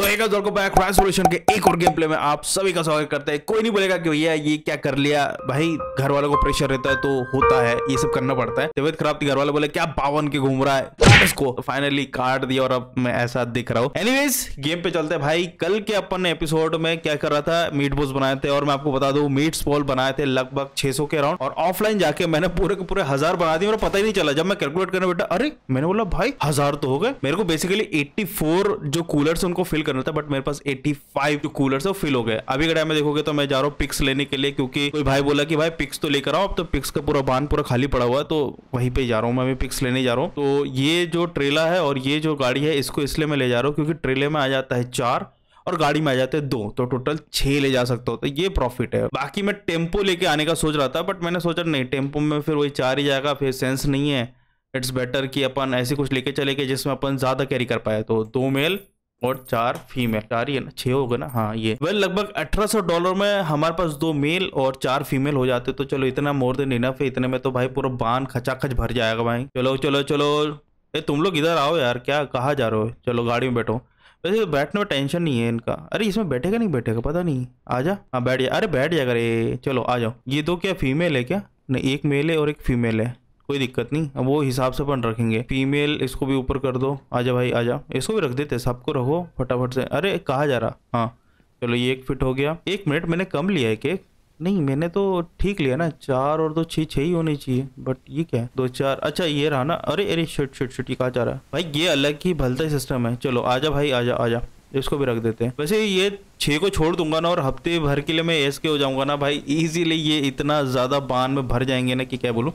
तो एक और को बैक राइस सोल्यूशन के एक और गेम प्ले में आप सभी का स्वागत करते हैं कोई नहीं बोलेगा कि भैया ये क्या कर लिया भाई घर वालों को प्रेशर रहता है तो होता है ये सब करना पड़ता है तबियत खराब थी घर वाले बोले क्या बावन के घूम रहा है तो इसको तो फाइनली काट दिया और अब मैं ऐसा दिख रहा हूँ एनीवेज गेम पे चलते हैं भाई कल के अपन एपिसोड में क्या कर रहा था मीट बोस बनाए थे और मैं आपको बता दू मीट बॉल बनाए थे लगभग छह के अराउंड और ऑफलाइन जाके मैंने पूरे के पूरे हजार बना दिए मेरा पता ही नहीं चला जब मैं कैलकुलेट करने बैठा अरे मैंने बोला भाई हजार तो हो गए मेरे को बेसिकली एट्टी जो कूलर उनको फिल करना था बट मेरे पास 85 फाइव जो कूलर से फिल हो गए अभी के टाइम में देखोगे तो मैं जा रहा हूँ पिक्स लेने के लिए क्योंकि कोई भाई बोला कि भाई पिक्स तो लेकर आओ अब तो पिक्स का पूरा बांध पूरा खाली पड़ा हुआ है तो वहीं पे जा रहा हूँ मैं पिक्स लेने जा रहा हूँ तो ये जो ट्रेला है और ये जो गाड़ी है इसको इसलिए मैं ले जा रहा हूँ क्योंकि ट्रेले में आ जाता है चार और गाड़ी में आ जाते हैं दो तो टोटल छह ले जा सकता हूँ तो ये प्रॉफिट है बाकी मैं टेम्पो लेके आने का सोच रहा था बट मैंने सोचा नहीं टेम्पो में फिर वही चार ही जाएगा फिर सेंस नहीं है इट्स बेटर कि अपन ऐसे कुछ लेके चले गए जिसमें अपन ज़्यादा कैरी कर पाए तो दो मेल और चार फीमेल चार ही है ना छह हो गए ना हाँ ये वेल लगभग अठारह सौ डॉलर में हमारे पास दो मेल और चार फीमेल हो जाते तो चलो इतना मोर देन इनफ है इतने में तो भाई पूरा बान खचाखच भर जाएगा भाई चलो चलो चलो ये तुम लोग इधर आओ यार क्या कहा जा रहे हो चलो गाड़ी में बैठो वैसे बैठने में टेंशन नहीं है इनका अरे इसमें बैठेगा नहीं बैठेगा पता नहीं आ जा हाँ बैठ जा अरे बैठ जाएगा अरे चलो आ जाओ ये दो क्या फीमेल है क्या नहीं एक मेल है और एक फीमेल है कोई दिक्कत नहीं अब वो हिसाब से अपन रखेंगे फीमेल इसको भी ऊपर कर दो आजा भाई आजा इसको भी रख देते सबको रखो फटाफट से अरे कहा जा रहा हाँ चलो ये एक फिट हो गया एक मिनट मैंने कम लिया है केक नहीं मैंने तो ठीक लिया ना चार और दो तो छः छः ही होने चाहिए बट ये क्या है दो चार अच्छा ये रहा ना अरे अरे शर्ट शर्ट शर्ट ये कहा जा रहा है भाई ये अलग ही भलता सिस्टम है चलो आजा भाई आजा आजा इसको भी रख देते हैं वैसे ये छः को छोड़ दूंगा ना और हफ्ते भर के लिए मैं एस के हो जाऊंगा ना भाई इजीली ये इतना ज़्यादा बांध में भर जाएंगे ना कि क्या बोलूँ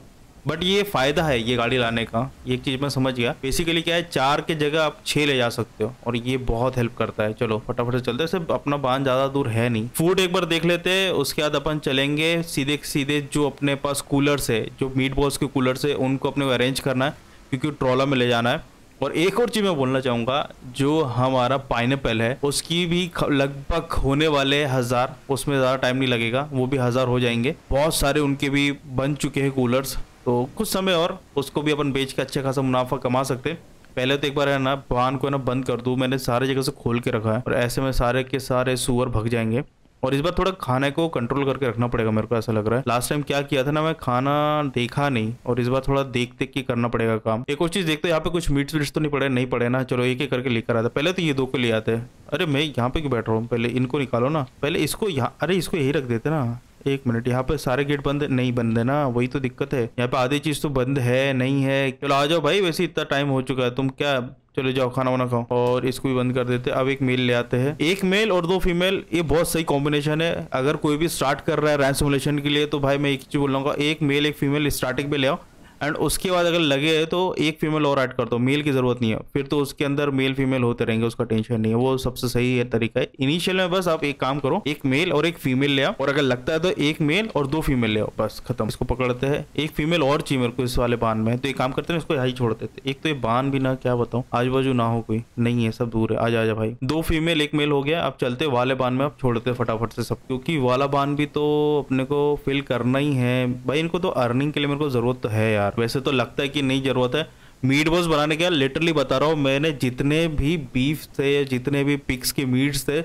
बट ये फ़ायदा है ये गाड़ी लाने का ये चीज़ मैं समझ गया बेसिकली क्या है चार के जगह आप छे ले जा सकते हो और ये बहुत हेल्प करता है चलो फटाफट से चलते सिर्फ अपना बांध ज़्यादा दूर है नहीं फूड एक बार देख लेते हैं उसके बाद अपन चलेंगे सीधे सीधे जो अपने पास कूलर्स है जो मीट बॉल्स के कूलर्स है उनको अपने को अरेंज करना है क्योंकि ट्रॉला में ले जाना है और एक और चीज़ मैं बोलना चाहूंगा जो हमारा एपल है उसकी भी लगभग होने वाले हज़ार उसमें ज़्यादा टाइम नहीं लगेगा वो भी हज़ार हो जाएंगे बहुत सारे उनके भी बन चुके हैं कूलर्स तो कुछ समय और उसको भी अपन बेच के अच्छा खासा मुनाफा कमा सकते हैं पहले तो एक बार है ना भान को ना बंद कर दूँ मैंने सारे जगह से खोल के रखा है और ऐसे में सारे के सारे सुअर भग जाएंगे और इस बार थोड़ा खाने को कंट्रोल करके रखना पड़ेगा मेरे को ऐसा लग रहा है लास्ट टाइम क्या किया था ना मैं खाना देखा नहीं और इस बार थोड़ा देख देख के करना पड़ेगा काम एक और चीज देखते यहाँ पे कुछ मीट वीट्स तो नहीं पड़े नहीं पड़े ना चलो एक एक करके लेकर आता पहले तो ये दो को ले आते हैं अरे मैं यहाँ पे क्यों बैठ रहा हूँ पहले इनको निकालो ना पहले इसको यहाँ अरे इसको यही रख देते ना एक मिनट यहाँ पे सारे गेट बंद नहीं बंद है ना वही तो दिक्कत है यहाँ पे आधी चीज तो बंद है नहीं है चलो आ जाओ भाई वैसे इतना टाइम हो चुका है तुम क्या चलो जाओ खाना वाना खाओ और इसको भी बंद कर देते अब एक मेल ले आते हैं एक मेल और दो फीमेल ये बहुत सही कॉम्बिनेशन है अगर कोई भी स्टार्ट कर रहा है रैंक सिमुलेशन के लिए तो भाई मैं एक चीज बोल रहा एक मेल एक फीमेल स्टार्टिंग पे ले आओ एंड उसके बाद अगर लगे तो एक फीमेल और ऐड कर दो मेल की ज़रूरत नहीं है फिर तो उसके अंदर मेल फीमेल होते रहेंगे उसका टेंशन नहीं है वो सबसे सही है तरीका है इनिशियल में बस आप एक काम करो एक मेल और एक फीमेल ले आओ और अगर लगता है तो एक मेल और दो फीमेल ले आओ बस खत्म इसको पकड़ते हैं एक फीमेल और चाहिए मेरे को इस वाले बांध में तो एक काम करते हैं इसको यहाँ छोड़ देते एक तो ये बांध भी ना क्या बताऊँ आजू बाजू ना हो कोई नहीं है सब दूर है आ जा भाई दो फीमेल एक मेल हो गया आप चलते वाले बांध में आप छोड़ते फटाफट से सब क्योंकि वाला बांध भी तो अपने को फिल करना ही है भाई इनको तो अर्निंग के लिए मेरे को जरूरत तो है यार वैसे तो लगता है कि नहीं ज़रूरत है मीट बॉल्स बनाने के लिटरली बता रहा हूँ मैंने जितने भी बीफ थे जितने भी पिक्स के मीट्स थे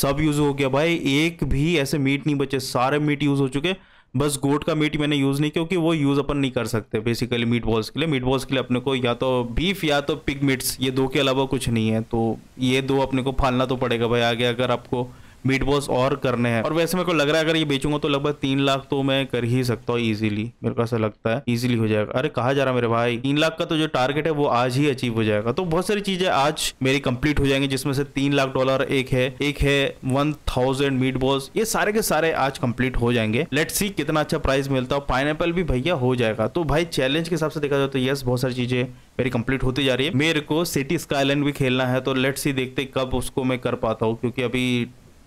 सब यूज़ हो गया भाई एक भी ऐसे मीट नहीं बचे सारे मीट यूज़ हो चुके बस गोट का मीट मैंने यूज़ नहीं क्योंकि वो यूज़ अपन नहीं कर सकते बेसिकली मीट बॉल्स के लिए मीट बॉल्स के लिए अपने को या तो बीफ या तो पिग मीट्स ये दो के अलावा कुछ नहीं है तो ये दो अपने को फालना तो पड़ेगा भाई आगे अगर आपको मीट बॉस और करने हैं और वैसे मेरे को लग रहा है अगर ये बेचूंगा तो लगभग तीन लाख तो मैं कर ही सकता हूँ इजीली मेरे को ऐसा लगता है इजीली हो जाएगा अरे कहा जा रहा मेरे भाई तीन लाख का तो जो टारगेट है वो आज ही अचीव हो जाएगा तो बहुत सारी चीजें आज मेरी कंप्लीट हो जाएंगी जिसमें से तीन लाख डॉलर एक है एक है वन थाउजेंड मीट बॉस ये सारे के सारे आज कंप्लीट हो जाएंगे लेट सी कितना अच्छा प्राइस मिलता है पाइन भी भैया हो जाएगा तो भाई चैलेंज के हिसाब से देखा जाए तो यस बहुत सारी चीजें मेरी कंप्लीट होती जा रही है मेरे को सिटी स्काईलैंड भी खेलना है तो लेट सी देखते कब उसको मैं कर पाता हूँ क्योंकि अभी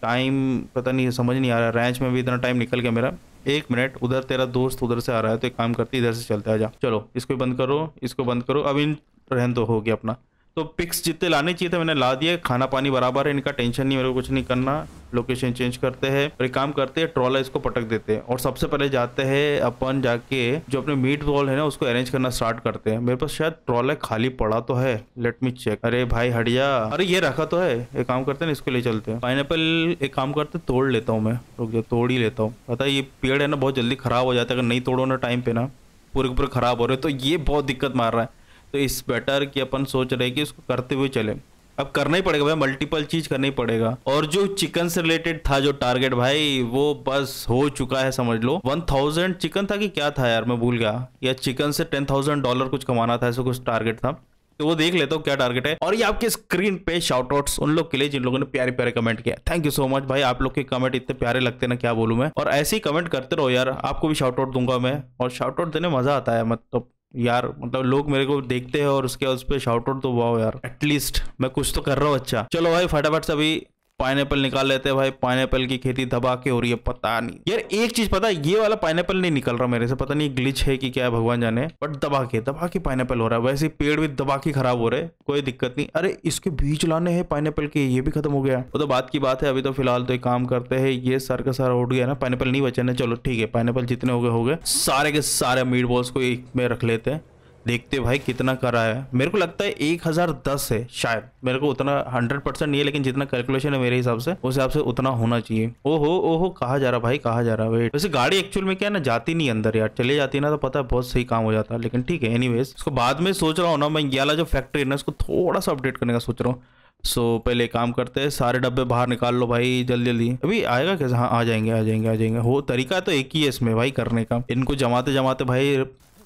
टाइम पता नहीं समझ नहीं आ रहा रैंच में भी इतना टाइम निकल गया मेरा एक मिनट उधर तेरा दोस्त उधर से आ रहा है तो एक काम करते इधर से चलते आ जा चलो इसको बंद करो इसको बंद करो अब इन रहन दो हो गया अपना तो पिक्स जितने लाने चाहिए थे मैंने ला दिए खाना पानी बराबर है इनका टेंशन नहीं मेरे को कुछ नहीं करना लोकेशन चेंज करते हैं और एक काम करते हैं ट्रॉलर इसको पटक देते हैं और सबसे पहले जाते हैं अपन जाके जो अपने मीट बॉल है ना उसको अरेंज करना स्टार्ट करते हैं मेरे पास शायद ट्रॉलर खाली पड़ा तो है लेट मी चेक अरे भाई हड़िया अरे ये रखा तो है एक काम करते हैं इसको ले चलते हैं पाइन एक काम करते तोड़ लेता हूँ मैं रुक तोड़ ही लेता हूँ पता ये पेड़ है ना बहुत जल्दी खराब हो जाता है अगर नहीं तोड़ो ना टाइम पे ना पूरे पूरे खराब हो रहे तो ये बहुत दिक्कत मार रहा है तो इस बेटर कि अपन सोच रहे कि इसको करते हुए चले अब करना ही पड़ेगा भाई मल्टीपल चीज करना ही पड़ेगा और जो चिकन से रिलेटेड था जो टारगेट भाई वो बस हो चुका है समझ लो वन थाउजेंड चिकन था कि क्या था यार मैं भूल गया या चिकन से टेन थाउजेंड डॉलर कुछ कमाना था ऐसा कुछ टारगेट था तो वो देख लेता हूँ क्या टारगेट है और ये आपके स्क्रीन पे शॉर्ट आउट्स उन लोग के लिए जिन लोगों ने प्यारे प्यारे कमेंट किया थैंक यू सो मच भाई आप लोग के कमेंट इतने प्यारे लगते ना क्या बोलूँ मैं और ऐसे ही कमेंट करते रहो यार आपको भी शॉर्ट आउट दूंगा मैं और शॉर्ट आउट देने मजा आता है मतलब यार मतलब लोग मेरे को देखते हैं और उसके उस पर शॉर्ट आउट तो वाओ यार एटलीस्ट मैं कुछ तो कर रहा हूँ अच्छा चलो भाई फटाफट से अभी पाइन निकाल लेते हैं भाई पाइन की खेती दबा के हो रही है पता नहीं यार एक चीज पता है ये वाला पाइन नहीं निकल रहा मेरे से पता नहीं ग्लिच है कि क्या है भगवान जाने बट दबा के दबा के पाइन हो रहा है वैसे पेड़ भी दबा के खराब हो रहे कोई दिक्कत नहीं अरे इसके बीच लाने हैं पाइनएप्पल के ये भी खत्म हो गया वो तो बात की बात है अभी तो फिलहाल तो एक काम करते है ये सर का सारा उठ गया ना पाइन नहीं बचाना चलो ठीक है पाइन जितने हो गए हो गए सारे के सारे मीट बॉल्स को एक में रख लेते हैं देखते भाई कितना कराया है मेरे को लगता है एक हजार दस है शायद मेरे को उतना हंड्रेड परसेंट नहीं है लेकिन जितना कैलकुलेशन है मेरे हिसाब से उस हिसाब से उतना होना चाहिए ओहो ओहो कहा जा रहा भाई कहा जा रहा वेट वैसे गाड़ी एक्चुअल में क्या ना जाती नहीं अंदर यार चले जाती ना तो पता है बहुत सही काम हो जाता है लेकिन ठीक है एनी इसको बाद में सोच रहा हूँ ना मैं ये जो फैक्ट्री है ना उसको थोड़ा सा अपडेट करने का सोच रहा हूँ सो so, पहले काम करते हैं सारे डब्बे बाहर निकाल लो भाई जल्दी जल्दी अभी आएगा कैसे हाँ आ जाएंगे आ जाएंगे आ जाएंगे हो तरीका तो एक ही है इसमें भाई करने का इनको जमाते जमाते भाई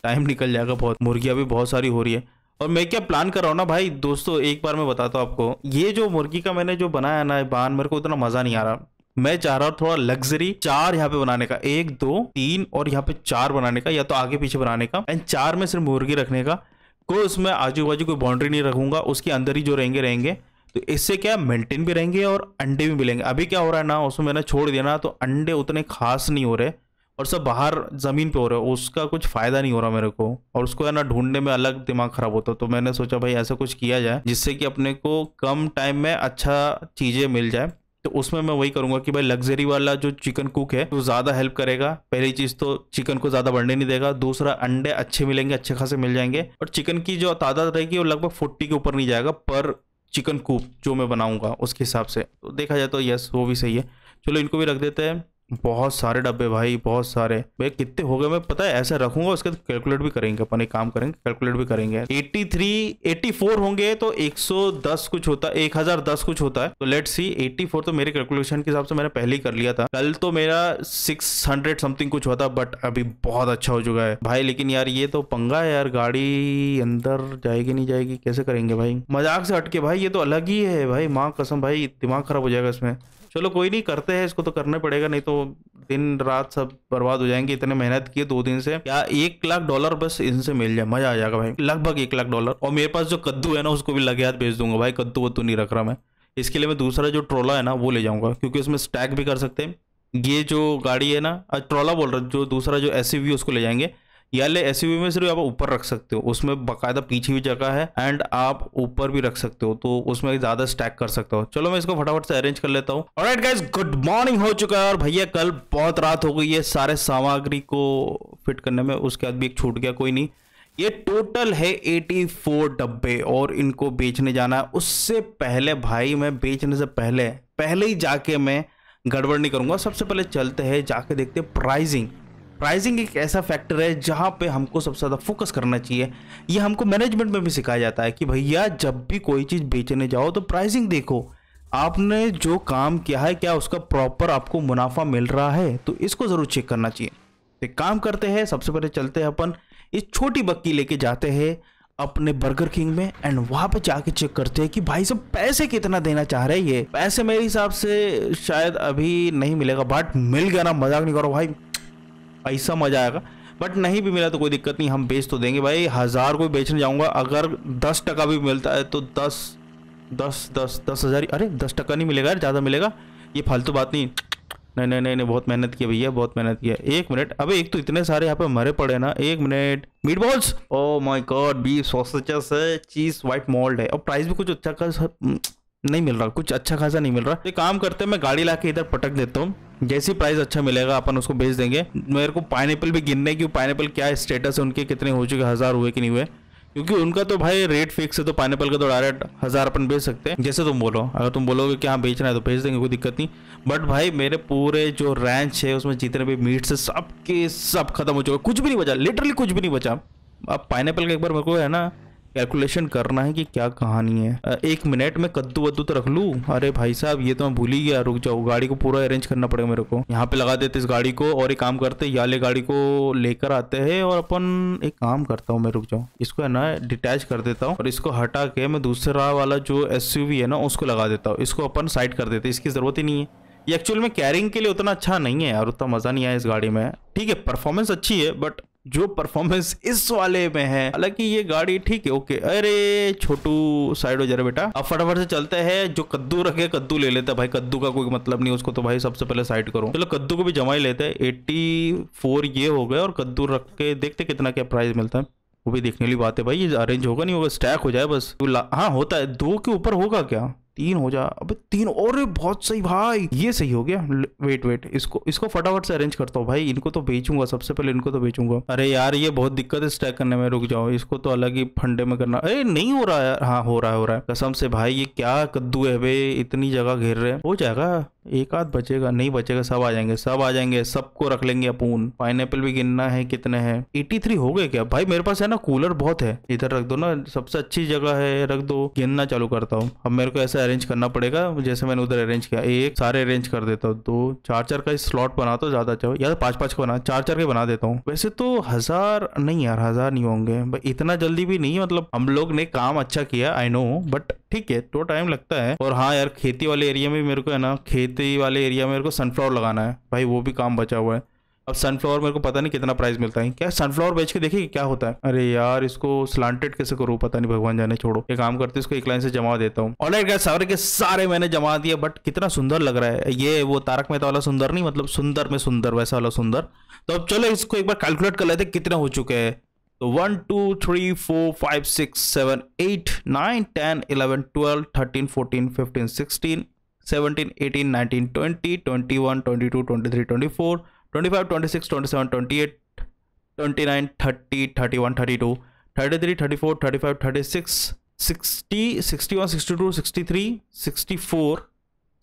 टाइम निकल जाएगा बहुत मुर्गियाँ भी बहुत सारी हो रही है और मैं क्या प्लान कर रहा हूँ ना भाई दोस्तों एक बार मैं बताता हूँ आपको ये जो मुर्गी का मैंने जो बनाया ना बान मेरे को उतना मज़ा नहीं आ रहा मैं चाह रहा हूँ थोड़ा लग्जरी चार यहाँ पे बनाने का एक दो तीन और यहाँ पे चार बनाने का या तो आगे पीछे बनाने का एंड चार में सिर्फ मुर्गी रखने का कोई उसमें आजू बाजू कोई बाउंड्री नहीं रखूंगा उसके अंदर ही जो रहेंगे रहेंगे तो इससे क्या मेंटेन भी रहेंगे और अंडे भी मिलेंगे अभी क्या हो रहा है ना उसमें मैंने छोड़ दिया ना तो अंडे उतने खास नहीं हो रहे और सब बाहर ज़मीन पे हो रहे हो उसका कुछ फ़ायदा नहीं हो रहा मेरे को और उसको है ना ढूंढने में अलग दिमाग ख़राब होता तो मैंने सोचा भाई ऐसा कुछ किया जाए जिससे कि अपने को कम टाइम में अच्छा चीज़ें मिल जाए तो उसमें मैं वही करूंगा कि भाई लग्जरी वाला जो चिकन कुक है तो ज़्यादा हेल्प करेगा पहली चीज़ तो चिकन को ज़्यादा बढ़ने नहीं देगा दूसरा अंडे अच्छे मिलेंगे अच्छे खासे मिल जाएंगे और चिकन की जो तादाद रहेगी वो लगभग फोर्टी के ऊपर नहीं जाएगा पर चिकन कूप जो मैं बनाऊंगा उसके हिसाब से तो देखा जाए तो यस वो भी सही है चलो इनको भी रख देते हैं बहुत सारे डब्बे भाई बहुत सारे भाई कितने हो गए मैं पता है ऐसा रखूंगा उसके कैलकुलेट भी करेंगे अपन एक काम करेंगे कैलकुलेट भी करेंगे 83 84 होंगे तो 110 कुछ होता है 1010 कुछ होता है तो लेट सी 84 तो मेरे कैलकुलेशन के हिसाब से मैंने पहले ही कर लिया था कल तो मेरा 600 समथिंग कुछ हुआ था बट अभी बहुत अच्छा हो चुका है भाई लेकिन यार ये तो पंगा है यार गाड़ी अंदर जाएगी नहीं जाएगी कैसे करेंगे भाई मजाक से हटके भाई ये तो अलग ही है भाई माँ कसम भाई दिमाग खराब हो जाएगा इसमें चलो कोई नहीं करते हैं इसको तो करना पड़ेगा नहीं तो दिन रात सब बर्बाद हो जाएंगे इतने मेहनत किए दो दिन से क्या एक लाख डॉलर बस इनसे मिल जाए मजा आ जाएगा भाई लगभग एक लाख डॉलर और मेरे पास जो कद्दू है ना उसको भी लगे हाथ भेज दूंगा भाई कद्दू वद्दू नहीं रख रहा मैं इसके लिए मैं दूसरा जो ट्रोला है ना वो ले जाऊंगा क्योंकि उसमें स्टैक भी कर सकते हैं ये जो गाड़ी है ना ट्रोला बोल रहा जो दूसरा जो एस उसको ले जाएंगे या ले एस में सिर्फ आप ऊपर रख सकते हो उसमें बकायदा पीछे भी जगह है एंड आप ऊपर भी रख सकते हो तो उसमें ज्यादा स्टैक कर सकते हो चलो मैं इसको फटाफट से अरेंज कर लेता हूँ राइट गाइज गुड मॉर्निंग हो चुका है और भैया कल बहुत रात हो गई है सारे सामग्री को फिट करने में उसके बाद भी एक छूट गया कोई नहीं ये टोटल है 84 डब्बे और इनको बेचने जाना है उससे पहले भाई मैं बेचने से पहले पहले ही जाके मैं गड़बड़ नहीं करूंगा सबसे पहले चलते हैं जाके देखते हैं प्राइजिंग प्राइसिंग एक ऐसा फैक्टर है जहाँ पे हमको सबसे ज़्यादा फोकस करना चाहिए ये हमको मैनेजमेंट में भी सिखाया जाता है कि भैया जब भी कोई चीज़ बेचने जाओ तो प्राइसिंग देखो आपने जो काम किया है क्या उसका प्रॉपर आपको मुनाफा मिल रहा है तो इसको ज़रूर चेक करना चाहिए तो काम करते हैं सबसे पहले चलते हैं अपन इस छोटी बक्की लेके जाते हैं अपने बर्गर किंग में एंड वहाँ पे जाके चेक करते हैं कि भाई सब पैसे कितना देना चाह रहे हैं ये पैसे मेरे हिसाब से शायद अभी नहीं मिलेगा बट मिल गया ना मजाक नहीं करो भाई पैसा मजा आएगा बट नहीं भी मिला तो कोई दिक्कत नहीं हम बेच तो देंगे भाई हज़ार को बेचने जाऊंगा अगर दस टका भी मिलता है तो दस दस दस दस हज़ार अरे दस टका नहीं मिलेगा यार ज़्यादा मिलेगा ये फालतू बात नहीं नहीं नहीं नहीं नहीं बहुत मेहनत किया भैया बहुत मेहनत किया एक मिनट अबे एक तो इतने सारे यहाँ पे मरे पड़े ना एक minute meatballs oh my cod beef sausages है चीज़ वाइट मॉल्ड है और प्राइस भी कुछ अच्छा खास नहीं मिल रहा कुछ अच्छा खासा नहीं मिल रहा एक काम करते मैं गाड़ी ला के इधर पटक देता हूँ जैसी प्राइस अच्छा मिलेगा अपन उसको भेज देंगे मेरे को पाइन भी गिनने की पाइन क्या स्टेटस है उनके कितने हो चुके हज़ार हुए कि नहीं हुए क्योंकि उनका तो भाई रेट फिक्स है तो पाइन का तो डायरेक्ट हज़ार अपन भेज सकते हैं जैसे तुम बोलो अगर तुम बोलोगे कि हाँ बेचना है तो भेज देंगे कोई दिक्कत नहीं बट भाई मेरे पूरे जो रैंच है उसमें जितने भी मीट है सब के सब खत्म हो चुके कुछ भी नहीं बचा लिटरली कुछ भी नहीं बचा अब पाइन का एक बार मेरे को है ना कैलकुलेशन करना है कि क्या कहानी है एक मिनट में कद्दू वद्दू तो रख लू अरे भाई साहब ये तो मैं भूल ही गया रुक जाओ गाड़ी को पूरा अरेंज करना पड़ेगा मेरे को यहाँ पे लगा देते इस गाड़ी को और एक काम करते याले गाड़ी को लेकर आते हैं और अपन एक काम करता हूँ मैं रुक जाऊँ इसको है ना डिटैच कर देता हूँ और इसको हटा के मैं दूसरा वाला जो एस है ना उसको लगा देता हूँ इसको अपन साइड कर देते इसकी ज़रूरत ही नहीं है ये एक्चुअल में कैरिंग के लिए उतना अच्छा नहीं है यार उतना मज़ा नहीं आया इस गाड़ी में ठीक है परफॉर्मेंस अच्छी है बट जो परफॉर्मेंस इस वाले में है हालांकि ये गाड़ी ठीक है ओके अरे छोटू साइड हो जा रहा बेटा अब फटाफट से चलते हैं जो कद्दू रखे कद्दू ले लेते हैं भाई कद्दू का कोई मतलब नहीं उसको तो भाई सबसे पहले साइड करो चलो कद्दू को भी जमा ही लेते हैं एट्टी फोर ये हो गए और कद्दू रख के देखते कितना क्या प्राइस मिलता है वो भी देखने वाली बात है भाई ये अरेंज होगा नहीं होगा स्टैक हो जाए बस हाँ होता है दो के ऊपर होगा क्या तीन हो जा अबे तीन और बहुत सही भाई ये सही हो गया वेट वेट इसको इसको फटाफट से अरेंज करता हूँ भाई इनको तो बेचूंगा सबसे पहले इनको तो बेचूंगा अरे यार ये बहुत दिक्कत है स्टैक करने में रुक जाओ इसको तो अलग ही फंडे में करना अरे नहीं हो रहा यार हाँ हो रहा है हो रहा है कसम से भाई ये क्या कद्दू है वे इतनी जगह घेर रहे हो जाएगा एक आध बचेगा नहीं बचेगा सब आ जाएंगे सब आ जाएंगे सबको रख लेंगे अपून पाइन भी गिनना है कितने हैं एटी थ्री हो गए क्या भाई मेरे पास है ना कूलर बहुत है इधर रख दो ना सबसे अच्छी जगह है रख दो गिनना चालू करता हूँ अब मेरे को ऐसा अरेंज करना पड़ेगा जैसे मैंने उधर अरेंज किया एक सारे अरेंज कर देता हूँ दो चार चार का स्लॉट बना तो ज़्यादा अच्छा या तो पाँच पाँच का बना चार चार के बना देता हूँ वैसे तो हज़ार नहीं यार हज़ार नहीं होंगे इतना जल्दी भी नहीं मतलब हम लोग ने काम अच्छा किया आई नो बट ठीक है तो टाइम लगता है और हाँ यार खेती वाले एरिया में मेरे को है ना खेती वाले एरिया में मेरे को सनफ्लावर लगाना है भाई वो भी काम बचा हुआ है अब सनफ्लावर मेरे को पता नहीं कितना प्राइस मिलता है क्या सनफ्लावर बेच के देखिए क्या होता है अरे यार इसको स्लांटेड कैसे करूँ पता नहीं भगवान जाने छोड़ो ये काम करते इसको एक लाइन से जमा देता हूँ और क्या सारे के सारे मैंने जमा दिया बट कितना सुंदर लग रहा है ये वो तारक मेहता वाला सुंदर नहीं मतलब सुंदर में सुंदर वैसा वाला सुंदर तो अब चलो इसको एक बार कैलकुलेट कर लेते कितने हो चुके हैं तो one two three four five six seven eight nine ten eleven twelve thirteen fourteen fifteen sixteen seventeen eighteen nineteen twenty twenty one twenty two twenty three twenty four twenty five twenty thirty thirty one thirty two thirty three thirty four thirty five thirty sixty sixty one sixty two sixty three sixty four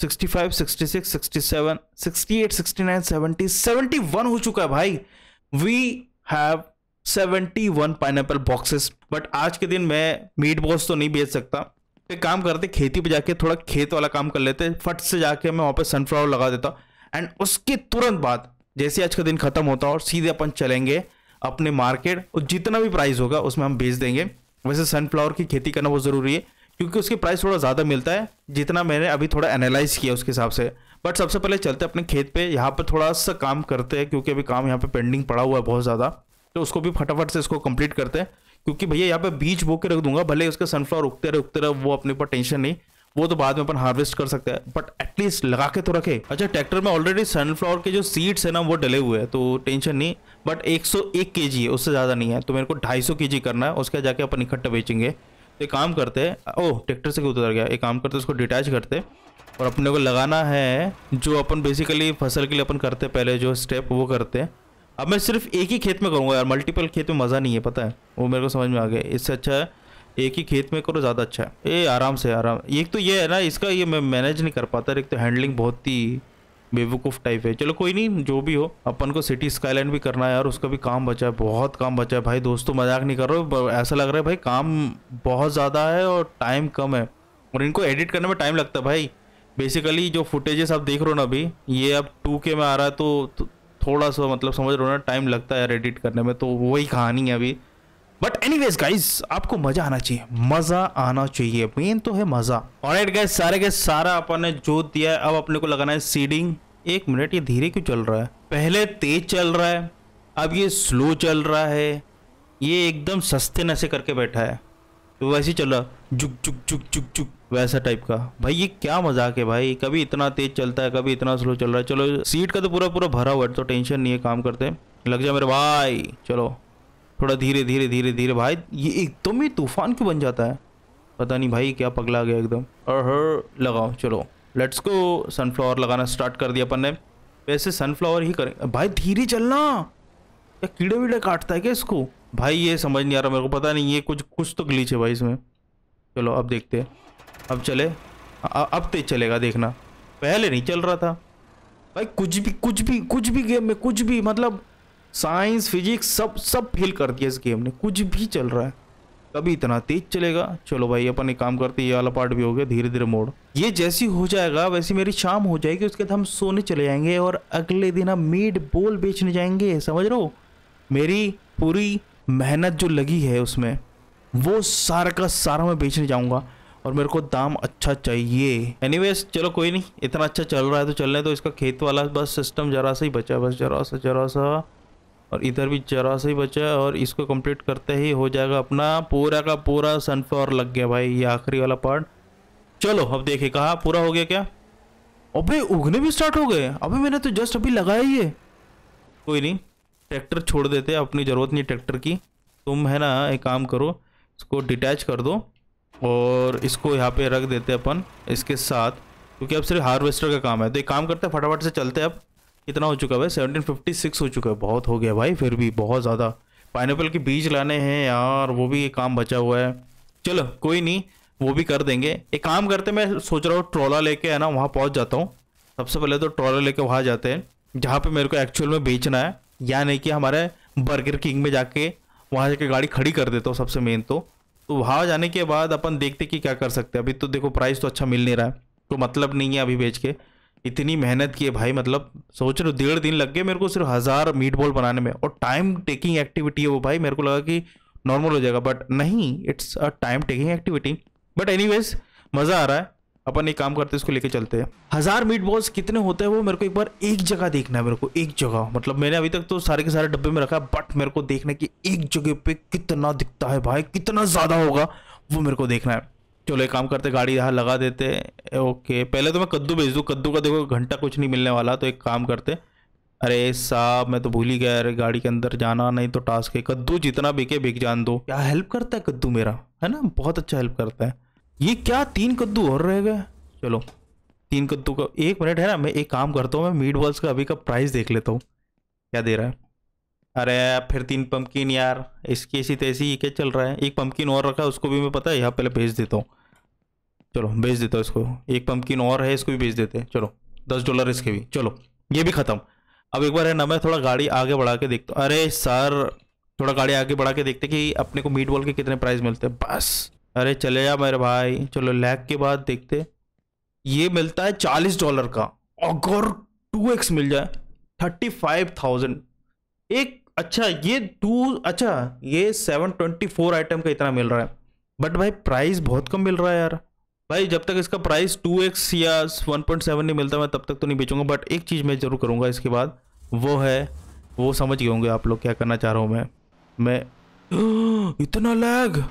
sixty five sixty sixty seven sixty eight sixty nine one हो चुका है भाई we have seventy one pineapple boxes but आज के दिन मैं meet box तो नहीं बेच सकता एक काम करते खेती पे जाके थोड़ा खेत वाला काम कर लेते फट से जाके मैं वहाँ पे सनफ्लावर लगा देता एंड उसके तुरंत बाद जैसे आज का दिन खत्म होता है और सीधे अपन चलेंगे अपने मार्केट और जितना भी प्राइस होगा उसमें हम बेच देंगे वैसे सनफ्लावर की खेती करना बहुत ज़रूरी है क्योंकि उसके प्राइस थोड़ा ज़्यादा मिलता है जितना मैंने अभी थोड़ा एनालाइज किया उसके हिसाब से बट सबसे पहले चलते अपने खेत पे यहाँ पर थोड़ा सा काम करते हैं क्योंकि अभी काम यहाँ पे पेंडिंग पड़ा हुआ है बहुत ज़्यादा तो उसको भी फटाफट से इसको कंप्लीट करते हैं क्योंकि भैया यहाँ पे बीज बो के रख दूंगा भले उसके सनफ्लावर उगते रहे उगते रहे वो अपने ऊपर टेंशन नहीं वो तो बाद में अपन हार्वेस्ट कर सकते हैं बट एटलीस्ट लगा के तो रखे अच्छा ट्रैक्टर में ऑलरेडी सनफ्लावर के जो सीड्स है ना वो डले हुए हैं तो टेंशन नहीं बट एक सौ एक है उससे ज़्यादा नहीं है तो मेरे को ढाई सौ करना है उसके जाके अपन इकट्ठा बेचेंगे तो एक काम करते हैं ओह ट्रैक्टर से उतर गया एक काम करते उसको डिटैच करते और अपने को लगाना है जो अपन बेसिकली फसल के लिए अपन करते पहले जो स्टेप वो करते हैं अब मैं सिर्फ एक ही खेत में करूँगा यार मल्टीपल खेत में मज़ा नहीं है पता है वो मेरे को समझ में आ गया इससे अच्छा है एक ही खेत में करो ज़्यादा अच्छा है ए आराम से आराम एक तो ये है ना इसका ये मैं मैनेज नहीं कर पाता एक तो हैंडलिंग बहुत ही बेवकूफ़ टाइप है चलो कोई नहीं जो भी हो अपन को सिटी स्काईलैंड भी करना है यार उसका भी काम बचा है बहुत काम बचा है भाई दोस्तों मजाक नहीं कर रहे हो ऐसा लग रहा है भाई काम बहुत ज़्यादा है और टाइम कम है और इनको एडिट करने में टाइम लगता है भाई बेसिकली जो फुटेजेस आप देख रहे हो ना अभी ये अब टू के में आ रहा है तो, तो थोड़ा सा मतलब समझ रहे हो ना टाइम लगता है यार एडिट करने में तो वही कहानी है अभी बट एनी वेज गाइज आपको मजा आना चाहिए मजा आना चाहिए मेन तो है मजा ऑलराइट गाइज सारे के सारा अपन ने जो दिया है अब अपने को लगाना है सीडिंग एक मिनट ये धीरे क्यों चल रहा है पहले तेज चल रहा है अब ये स्लो चल रहा है ये एकदम सस्ते नशे करके बैठा है तो वैसे ही रहा झुक झुक झुक झुक झुक वैसा टाइप का भाई ये क्या मजाक है भाई कभी इतना तेज चलता है कभी इतना स्लो चल रहा है चलो सीट का तो पूरा पूरा भरा हुआ है तो टेंशन नहीं है काम करते लग जा मेरे भाई चलो थोड़ा धीरे धीरे धीरे धीरे भाई ये एकदम तो ही तूफान क्यों बन जाता है पता नहीं भाई क्या पगला गया एकदम और लगाओ चलो लेट्स को सनफ्लावर लगाना स्टार्ट कर दिया अपन ने वैसे सनफ्लावर ही करें भाई धीरे चलना क्या कीड़े वीड़े काटता है क्या इसको भाई ये समझ नहीं आ रहा मेरे को पता नहीं ये कुछ कुछ तो ग्लीच है भाई इसमें चलो अब देखते अब चले अब तेज चलेगा देखना पहले नहीं चल रहा था भाई कुछ भी कुछ भी कुछ भी गेम में कुछ भी मतलब साइंस फिजिक्स सब सब फेल कर दिया इस गेम ने कुछ भी चल रहा है कभी इतना तेज चलेगा चलो भाई अपन एक काम करते ये वाला पार्ट भी हो गया धीरे धीरे मोड़ ये जैसी हो जाएगा वैसी मेरी शाम हो जाएगी उसके बाद हम सोने चले जाएंगे और अगले दिन हम मीट बोल बेचने जाएंगे समझ रहे हो मेरी पूरी मेहनत जो लगी है उसमें वो सारा का सारा मैं बेचने जाऊँगा और मेरे को दाम अच्छा चाहिए एनीवेज चलो कोई नहीं इतना अच्छा चल रहा है तो चल रहे तो इसका खेत वाला बस सिस्टम जरा सा ही बचा बस जरा सा जरा सा और इधर भी जरा सा ही बचा है और इसको कंप्लीट करते ही हो जाएगा अपना पूरा का पूरा सनफ्लावर लग गया भाई ये आखिरी वाला पार्ट चलो अब देखिए कहा पूरा हो गया क्या अबे उगने भी स्टार्ट हो गए अभी मैंने तो जस्ट अभी लगाया ही है कोई नहीं ट्रैक्टर छोड़ देते अपनी ज़रूरत नहीं ट्रैक्टर की तुम है ना एक काम करो इसको डिटैच कर दो और इसको यहाँ पे रख देते अपन इसके साथ क्योंकि अब सिर्फ हार्वेस्टर का काम है तो एक काम करते हैं फटाफट से चलते हैं अब कितना हो चुका है भाई सेवनटीन फिफ्टी सिक्स हो चुका है बहुत हो गया भाई फिर भी बहुत ज़्यादा पाइनएप्पल के बीज लाने हैं यार वो भी एक काम बचा हुआ है चलो कोई नहीं वो भी कर देंगे एक काम करते मैं सोच रहा हूँ ट्रॉला लेके है ना वहाँ पहुँच जाता हूँ सबसे पहले तो ट्रॉला लेके वहाँ जाते हैं जहाँ पर मेरे को एक्चुअल में बेचना है या नहीं कि हमारे बर्गर किंग में जाके वहाँ जाके गाड़ी खड़ी कर देता हूँ सबसे मेन तो तो वहाँ जाने के बाद अपन देखते कि क्या कर सकते हैं अभी तो देखो प्राइस तो अच्छा मिल नहीं रहा है तो मतलब नहीं है अभी बेच के इतनी मेहनत की है भाई मतलब सोच रहे हो डेढ़ दिन लग गए मेरे को सिर्फ हज़ार मीट बॉल बनाने में और टाइम टेकिंग एक्टिविटी है वो भाई मेरे को लगा कि नॉर्मल हो जाएगा बट नहीं it's a time taking activity but any मज़ा आ रहा है अपन एक काम करते हैं इसको लेके चलते हैं हज़ार मीट बॉल्स कितने होते हैं वो मेरे को एक बार एक जगह देखना है मेरे को एक जगह मतलब मैंने अभी तक तो सारे के सारे डब्बे में रखा है बट मेरे को देखना है कि एक जगह पे कितना दिखता है भाई कितना ज़्यादा होगा वो मेरे को देखना है चलो एक काम करते गाड़ी यहाँ लगा देते ओके पहले तो मैं कद्दू भेज दूँ कद्दू का देखो घंटा कुछ नहीं मिलने वाला तो एक काम करते अरे साहब मैं तो भूल ही गया अरे गाड़ी के अंदर जाना नहीं तो टास्क है कद्दू जितना बिके बिक जान दो क्या हेल्प करता है कद्दू मेरा है ना बहुत अच्छा हेल्प करता है ये क्या तीन कद्दू और रह गए चलो तीन कद्दू का एक मिनट है ना मैं एक काम करता हूँ मैं मीट बॉल्स का अभी का प्राइस देख लेता हूँ क्या दे रहा है अरे फिर तीन पम्पकिन यार इसकी ऐसी तैसी ये क्या चल रहा है एक पम्पकिन और रखा है उसको भी मैं पता है यहाँ पहले भेज देता हूँ चलो भेज देता हूँ इसको एक पम्पकिन और है इसको भी भेज देते हैं चलो दस डॉलर इसके भी चलो ये भी ख़त्म अब एक बार है ना मैं थोड़ा गाड़ी आगे बढ़ा के देखता हूँ अरे सर थोड़ा गाड़ी आगे बढ़ा के देखते कि अपने को मीट बॉल के कितने प्राइस मिलते हैं बस अरे चले जा मेरे भाई चलो लैग के बाद देखते ये मिलता है चालीस डॉलर का अगर टू एक्स मिल जाए थर्टी फाइव थाउजेंड एक अच्छा ये टू अच्छा ये सेवन ट्वेंटी फोर आइटम का इतना मिल रहा है बट भाई प्राइस बहुत कम मिल रहा है यार भाई जब तक इसका प्राइस टू एक्स या वन पॉइंट सेवन नहीं मिलता मैं तब तक तो नहीं बेचूंगा बट एक चीज़ मैं ज़रूर करूंगा इसके बाद वो है वो समझ गए होंगे आप लोग क्या करना चाह रहा हूँ मैं मैं इतना लैग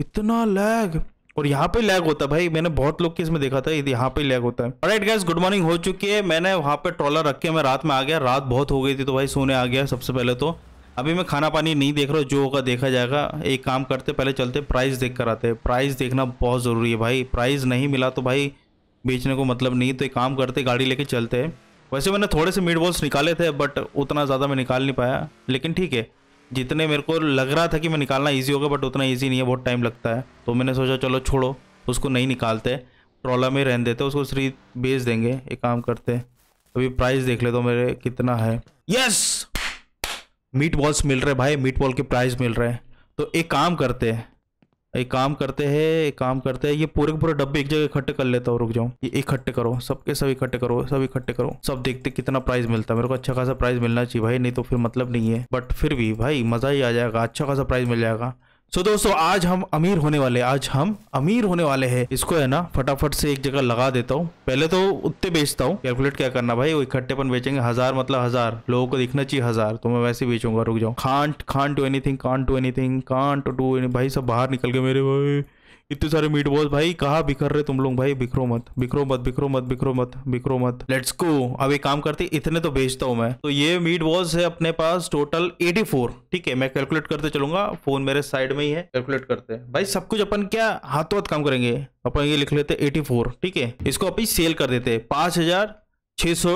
इतना लैग और यहाँ पे लैग होता है भाई मैंने बहुत लोग के इसमें देखा था यहाँ पे लैग होता है राइट गैस गुड मॉर्निंग हो चुकी है मैंने वहाँ पे ट्रॉलर रख के मैं रात में आ गया रात बहुत हो गई थी तो भाई सोने आ गया सबसे पहले तो अभी मैं खाना पानी नहीं देख रहा जो होगा देखा जाएगा एक काम करते पहले चलते प्राइस देख कर आते हैं प्राइस देखना बहुत ज़रूरी है भाई प्राइस नहीं मिला तो भाई बेचने को मतलब नहीं तो एक काम करते गाड़ी लेके चलते वैसे मैंने थोड़े से मीट बॉल्स निकाले थे बट उतना ज़्यादा मैं निकाल नहीं पाया लेकिन ठीक है जितने मेरे को लग रहा था कि मैं निकालना ईजी होगा बट उतना ईजी नहीं है बहुत टाइम लगता है तो मैंने सोचा चलो छोड़ो उसको नहीं निकालते ट्रॉला में रहने देते उसको श्री बेच देंगे एक काम करते अभी प्राइस देख ले तो मेरे कितना है यस मीट बॉल्स मिल रहे भाई मीट बॉल के प्राइस मिल रहे हैं तो एक काम करते हैं एक काम करते हैं एक काम करते हैं ये पूरे के पूरे डब्बे एक जगह इकट्ठे कर लेता हूँ रुक जाऊँ ये इकट्ठे करो सबके सब इकट्ठे करो सब इकट्ठे करो सब देखते कितना प्राइस मिलता है मेरे को अच्छा खासा प्राइस मिलना चाहिए भाई नहीं तो फिर मतलब नहीं है बट फिर भी भाई मज़ा ही आ जाएगा अच्छा खासा प्राइस मिल जाएगा सो so, दोस्तों आज हम अमीर होने वाले आज हम अमीर होने वाले हैं इसको है ना फटाफट से एक जगह लगा देता हूँ पहले तो उतने बेचता हूँ कैलकुलेट क्या करना भाई वो इकट्ठे पर बेचेंगे हजार मतलब हजार लोगों को दिखना चाहिए हजार तो मैं वैसे बेचूंगा रुक जाऊँ can't can't to anything can't to anything can't to any भाई सब बाहर निकल गए मेरे भाई इतने सारे मीट बॉल भाई कहा बिखर रहे तुम लोग भाई बिखरो मत बिखरो मत बिखरो मत बिखरो मत बिखरो मत लेट्स गो अब एक काम करते इतने तो भेजता हूँ मैं तो ये मीट बॉल्स है अपने पास टोटल 84 ठीक है मैं कैलकुलेट करते चलूंगा फोन मेरे साइड में ही है कैलकुलेट करते हैं भाई सब कुछ अपन क्या हाथों हाथ काम करेंगे अपन ये लिख लेते एटी फोर ठीक है इसको अपन सेल कर देते पांच हजार छह सौ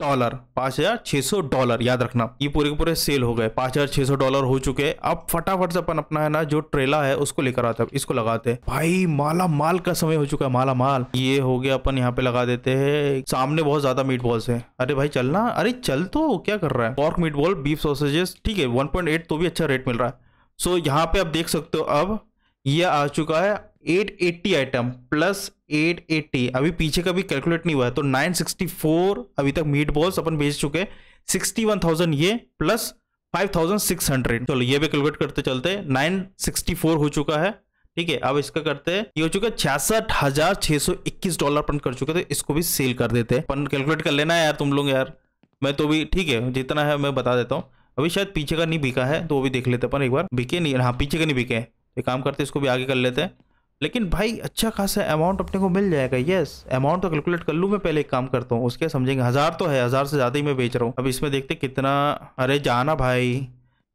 डॉलर पांच हजार छह सौ डॉलर याद रखना ये पूरे के पूरे सेल हो गए पांच हजार छह सौ डॉलर हो चुके हैं अब फटाफट से अपन अपना है ना जो ट्रेला है उसको लेकर आते हैं इसको लगाते हैं भाई माला माल का समय हो चुका है माला माल ये हो गया अपन यहाँ पे लगा देते हैं सामने बहुत ज्यादा मीट बॉल्स है अरे भाई चलना अरे चल तो क्या कर रहा है pork meatball beef sausages ठीक है वन तो भी अच्छा रेट मिल रहा है सो यहाँ पे आप देख सकते हो अब ये आ चुका है 880 आइटम प्लस 880 अभी पीछे का भी कैलकुलेट नहीं हुआ है तो 964 अभी तक मीट बॉल्स अपन बेच चुके 61,000 ये प्लस 5,600 चलो ये भी कैलकुलेट करते चलते 964 हो चुका है ठीक है अब इसका करते हैं ये हो चुका है छियासठ हजार छह सौ इक्कीस डॉलर अपन कर चुके थे तो इसको भी सेल कर देते हैं अपन कैलकुलेट कर लेना है यार तुम लोग यार मैं तो भी ठीक है जितना है मैं बता देता हूँ अभी शायद पीछे का नहीं बिका है तो वो भी देख लेते अपन एक बार बिके नहीं हाँ पीछे का नहीं बिके एक काम करते इसको भी आगे कर लेते हैं लेकिन भाई अच्छा खासा अमाउंट अपने को मिल जाएगा यस अमाउंट तो कैलकुलेट कर लूँ मैं पहले एक काम करता हूँ उसके समझेंगे हज़ार तो है हज़ार से ज़्यादा ही मैं बेच रहा हूँ अब इसमें देखते कितना अरे जाना भाई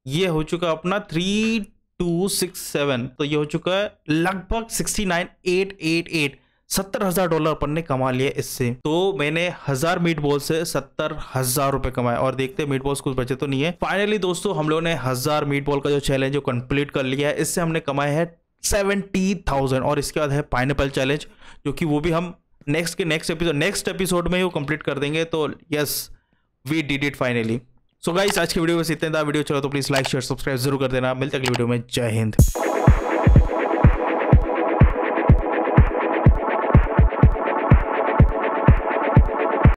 ये हो चुका अपना थ्री टू सिक्स सेवन तो ये हो चुका है लगभग sixty nine eight eight eight सत्तर हजार डॉलर अपन ने कमा लिया इससे तो मैंने हजार मीट बॉल से सत्तर हजार रुपए कमाए और देखते हैं मीट बॉल्स कुछ बचे तो नहीं है फाइनली दोस्तों हम लोगों ने हजार मीट बॉल का जो चैलेंज कंप्लीट कर लिया है इससे हमने कमाए हैं सेवेंटी थाउजेंड और इसके बाद है एपल चैलेंज जो कि वो भी हम नेक्स्ट के नेक्स्ट एपिसोड नेक्स्ट एपिसोड में ही वो कंप्लीट कर देंगे तो yes we did it finally so guys आज की वीडियो बस इतने था वीडियो चलो अच्छा तो प्लीज़ लाइक शेयर सब्सक्राइब जरूर कर देना मिलते अगली वीडियो में जय हिंद